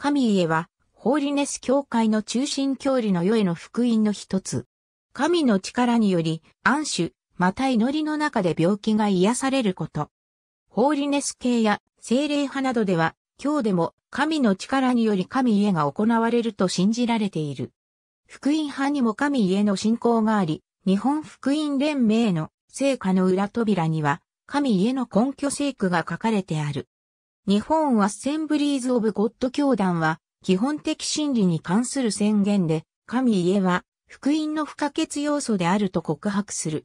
神家は、ホーリネス教会の中心教理の世への福音の一つ。神の力により、暗主、また祈りの中で病気が癒されること。ホーリネス系や精霊派などでは、今日でも神の力により神家が行われると信じられている。福音派にも神家の信仰があり、日本福音連盟の聖火の裏扉には、神家の根拠聖句が書かれてある。日本アッセンブリーズ・オブ・ゴッド教団は、基本的真理に関する宣言で、神家は、福音の不可欠要素であると告白する。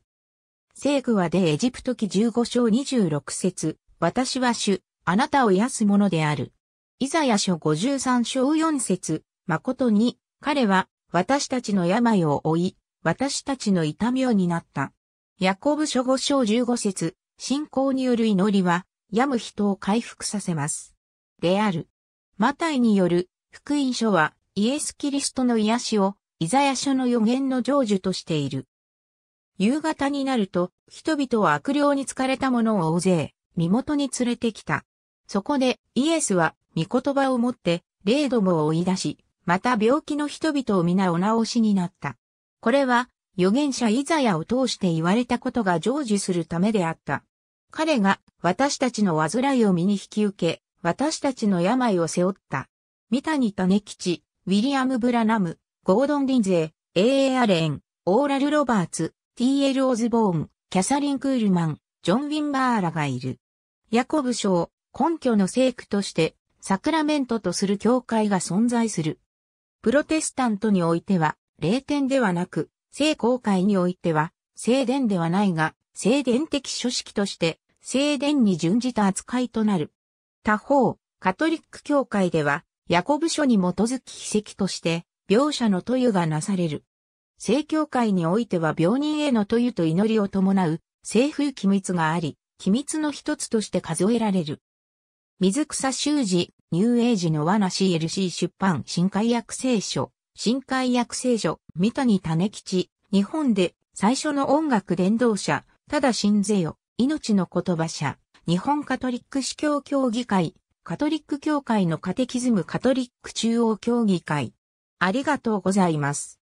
聖句はでエジプト記15章26節私は主、あなたを癒すものである。イザヤ書53章4節誠に、彼は、私たちの病を負い、私たちの痛みを担った。ヤコブ書5章15節信仰による祈りは、病む人を回復させます。である。マタイによる福音書はイエス・キリストの癒しをイザヤ書の予言の成就としている。夕方になると人々は悪霊に疲れた者を大勢身元に連れてきた。そこでイエスは御言葉を持って霊どもを追い出し、また病気の人々を皆お直しになった。これは預言者イザヤを通して言われたことが成就するためであった。彼が私たちの患いを身に引き受け、私たちの病を背負った。三谷種吉、ウィリアム・ブラナム、ゴードン・リンゼー、a ー・アレン、オーラル・ロバーツ、T.L. オズボーン、キャサリン・クールマン、ジョン・ウィンバーラがいる。ヤコブ賞、根拠の聖句として、サクラメントとする教会が存在する。プロテスタントにおいては、霊典ではなく、聖公会においては、聖殿ではないが、聖殿的書式として、聖殿に準じた扱いとなる。他方、カトリック教会では、ヤコブ書に基づき奇跡として、描写の塗油がなされる。聖教会においては病人への塗油と祈りを伴う、聖風機密があり、機密の一つとして数えられる。水草修士、ニューエイジの罠 CLC 出版、新海薬聖書、新海薬聖書、三谷種吉、日本で最初の音楽伝道者、ただ信ぜよ。命の言葉者、日本カトリック司教協議会、カトリック協会のカテキズムカトリック中央協議会。ありがとうございます。